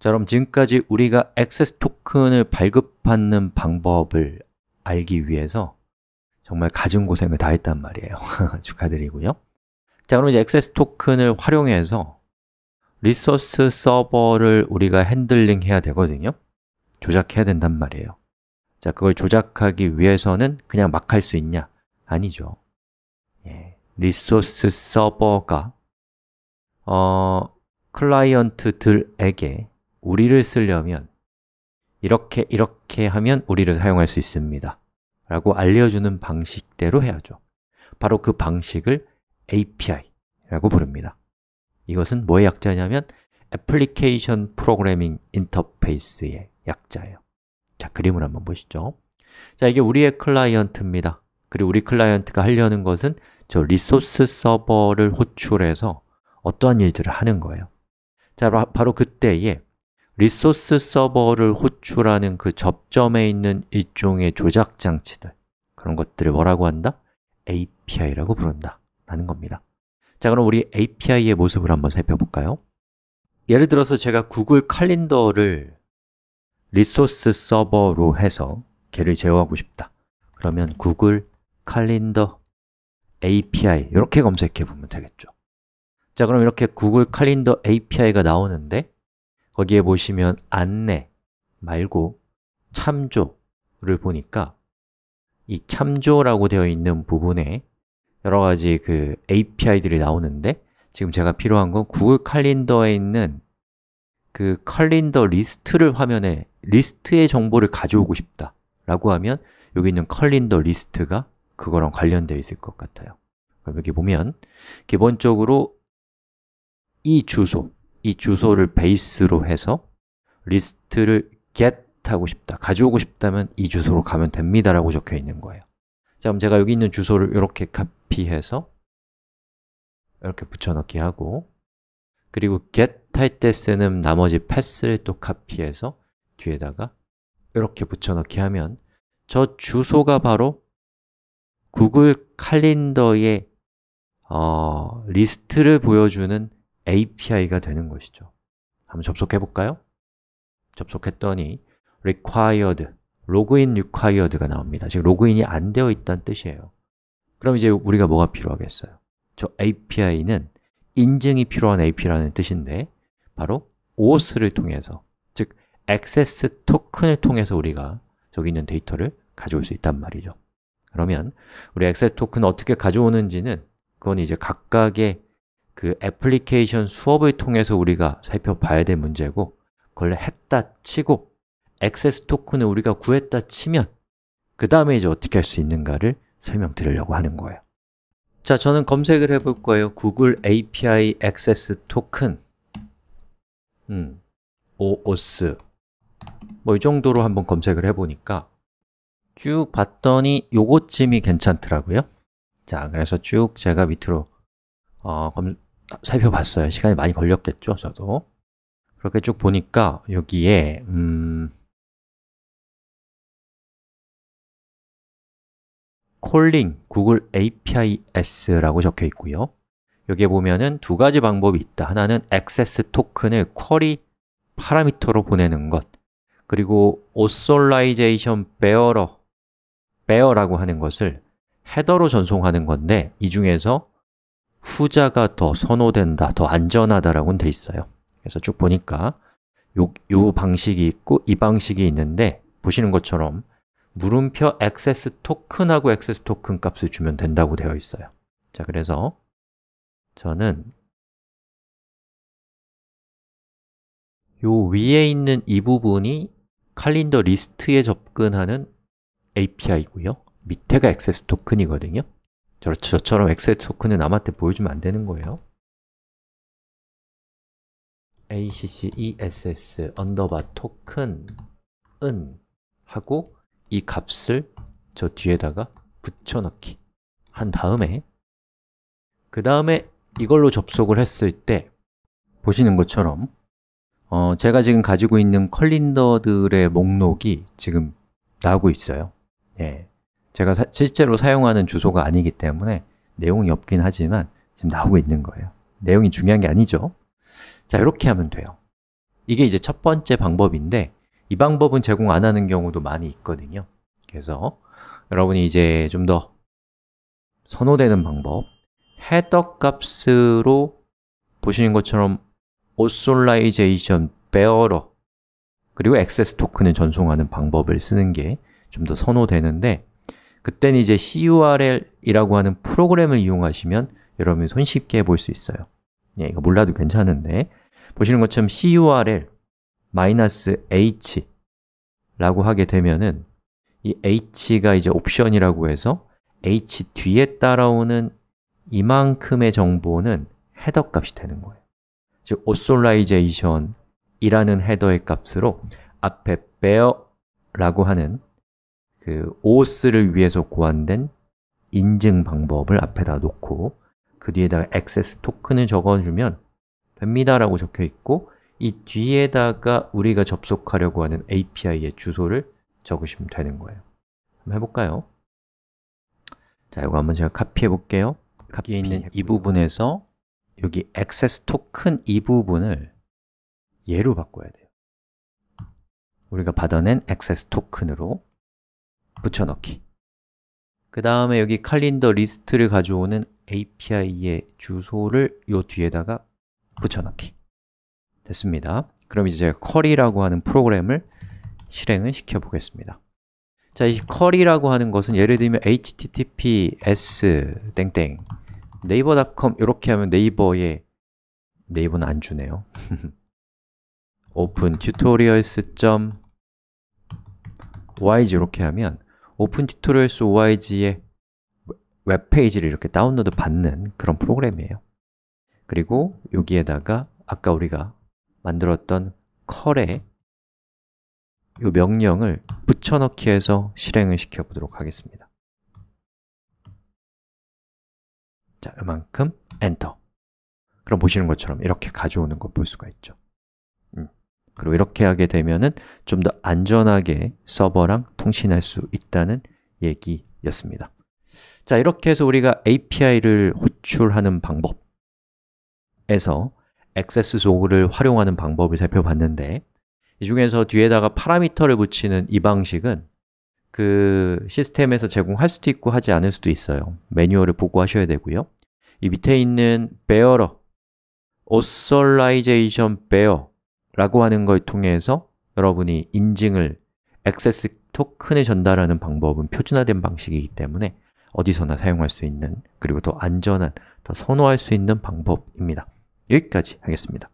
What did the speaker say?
자, 그럼 지금까지 우리가 액세스 토큰을 발급받는 방법을 알기 위해서 정말 가진 고생을 다 했단 말이에요 축하드리고요 자, 그럼 이제 액세스 토큰을 활용해서 리소스 서버를 우리가 핸들링 해야 되거든요 조작해야 된단 말이에요 자, 그걸 조작하기 위해서는 그냥 막 할 수 있냐? 아니죠 예, 리소스 서버가 어, 클라이언트들에게 우리를 쓰려면 이렇게 이렇게 하면 우리를 사용할 수 있습니다 라고 알려주는 방식대로 해야죠 바로 그 방식을 API라고 부릅니다 이것은 뭐의 약자냐면 애플리케이션 프로그래밍 인터페이스의 약자예요 자, 그림을 한번 보시죠 자, 이게 우리의 클라이언트입니다 그리고 우리 클라이언트가 하려는 것은 저 리소스 서버를 호출해서 어떠한 일들을 하는 거예요 자, 바로 그때에 리소스 서버를 호출하는 그 접점에 있는 일종의 조작 장치들 그런 것들을 뭐라고 한다? API라고 부른다 라는 겁니다 자, 그럼 우리 API의 모습을 한번 살펴볼까요? 예를 들어서 제가 구글 칼린더를 리소스 서버로 해서 걔를 제어하고 싶다 그러면 구글 칼린더 API 이렇게 검색해 보면 되겠죠 자, 그럼 이렇게 구글 칼린더 API가 나오는데 거기에 보시면 안내 말고 참조를 보니까 이 참조라고 되어 있는 부분에 여러 가지 그 API들이 나오는데 지금 제가 필요한 건 구글 칼린더에 있는 그 칼린더 리스트를 화면에 리스트의 정보를 가져오고 싶다 라고 하면 여기 있는 칼린더 리스트가 그거랑 관련되어 있을 것 같아요 그럼 여기 보면 기본적으로 이 주소 이 주소를 베이스로 해서 리스트를 get 하고 싶다, 가져오고 싶다면 이 주소로 가면 됩니다 라고 적혀 있는 거예요 자, 그럼 제가 여기 있는 주소를 이렇게 카피해서 이렇게 붙여넣기 하고 그리고 get 할 때 쓰는 나머지 패스를 또 카피해서 뒤에다가 이렇게 붙여넣기 하면 저 주소가 바로 구글 칼린더의 어, 리스트를 보여주는 API가 되는 것이죠. 한번 접속해 볼까요? 접속했더니 required, login required가 나옵니다. 지금 로그인이 안 되어 있다는 뜻이에요. 그럼 이제 우리가 뭐가 필요하겠어요? 저 API는 인증이 필요한 API라는 뜻인데 바로 auth를 통해서 즉 access t o k e n 을 통해서 우리가 저기 있는 데이터를 가져올 수 있단 말이죠. 그러면 우리 access token 어떻게 가져오는지는 그건 이제 각각의 그 애플리케이션 수업을 통해서 우리가 살펴봐야 될 문제고 그걸 했다 치고 액세스 토큰을 우리가 구했다 치면 그 다음에 이제 어떻게 할 수 있는가를 설명드리려고 하는 거예요 자, 저는 검색을 해볼 거예요 구글 API 액세스 토큰 음, OOS 뭐 이 정도로 한번 검색을 해보니까 쭉 봤더니 요것쯤이 괜찮더라고요 자, 그래서 쭉 제가 밑으로 어, 검, 살펴봤어요. 시간이 많이 걸렸겠죠, 저도. 그렇게 쭉 보니까 여기에 음, 콜링 구글 APIS라고 적혀 있고요. 여기에 보면은 두 가지 방법이 있다. 하나는 액세스 토큰을 쿼리 파라미터로 보내는 것. 그리고 authorization bearer, bearer라고 하는 것을 헤더로 전송하는 건데 이 중에서 후자가 더 선호된다, 더 안전하다라고는 돼 있어요. 그래서 쭉 보니까 요, 요 방식이 있고 이 방식이 있는데 보시는 것처럼 물음표 액세스 토큰하고 액세스 토큰 값을 주면 된다고 되어 있어요. 자, 그래서 저는 요 위에 있는 이 부분이 칼린더 리스트에 접근하는 API고요. 밑에가 액세스 토큰이거든요. 저, 저처럼 엑셀 토큰을 남한테 보여주면 안 되는 거예요. access 언더바 토큰은 하고 이 값을 저 뒤에다가 붙여넣기 한 다음에 그 다음에 이걸로 접속을 했을 때 보시는 것처럼 어, 제가 지금 가지고 있는 컬린더들의 목록이 지금 나오고 있어요 예. 제가 사, 실제로 사용하는 주소가 아니기 때문에 내용이 없긴 하지만 지금 나오고 있는 거예요 내용이 중요한 게 아니죠 자, 이렇게 하면 돼요 이게 이제 첫 번째 방법인데 이 방법은 제공 안 하는 경우도 많이 있거든요 그래서 여러분이 이제 좀 더 선호되는 방법 헤더 값으로 보시는 것처럼 oscillationBearer 어러 그리고 액세스 토큰을 전송하는 방법을 쓰는 게 좀 더 선호되는데 그때는 이제 CURL이라고 하는 프로그램을 이용하시면 여러분이 손쉽게 볼 수 있어요. 예, 이거 몰라도 괜찮은데 보시는 것처럼 curl h라고 하게 되면은 이 h가 이제 옵션이라고 해서 h 뒤에 따라오는 이만큼의 정보는 헤더 값이 되는 거예요. 즉 authorization이라는 헤더의 값으로 앞에 bear라고 하는 그 OS를 위해서 고안된 인증 방법을 앞에다 놓고 그 뒤에다가 액세스 토큰을 적어주면 됩니다라고 적혀 있고 이 뒤에다가 우리가 접속하려고 하는 API의 주소를 적으시면 되는 거예요 한번 해볼까요? 자, 이거 한번 제가 카피해 볼게요 카피에 있는 이 부분에서 여기 액세스 토큰 이 부분을 얘로 바꿔야 돼요 우리가 받아낸 액세스 토큰으로 붙여넣기 그 다음에 여기 칼린더 리스트를 가져오는 API의 주소를 이 뒤에다가 붙여넣기 됐습니다 그럼 이제 제가 쿼리라고 하는 프로그램을 실행을 시켜 보겠습니다 자, 이 쿼리라고 하는 것은 예를 들면 https 땡땡 네이버 c o m 이렇게 하면 네이버에 네이버는 안 주네요 open tutorials.yz 이렇게 하면 오픈 튜토리얼스 OIG의 웹페이지를 이렇게 다운로드 받는 그런 프로그램이에요 그리고 여기에다가 아까 우리가 만들었던 컬에 이 명령을 붙여넣기 해서 실행을 시켜보도록 하겠습니다 자, 이만큼 엔터 그럼 보시는 것처럼 이렇게 가져오는 거볼 수가 있죠 그리고 이렇게 하게 되면은 좀 더 안전하게 서버랑 통신할 수 있다는 얘기였습니다 자, 이렇게 해서 우리가 API를 호출하는 방법에서 액세스 소그를 활용하는 방법을 살펴봤는데 이 중에서 뒤에다가 파라미터를 붙이는 이 방식은 그 시스템에서 제공할 수도 있고 하지 않을 수도 있어요 매뉴얼을 보고 하셔야 되고요 이 밑에 있는 bearer, authorization bearer 라고 하는 걸 통해서 여러분이 인증을 액세스 토큰에 전달하는 방법은 표준화된 방식이기 때문에 어디서나 사용할 수 있는 그리고 더 안전한, 더 선호할 수 있는 방법입니다. 여기까지 하겠습니다.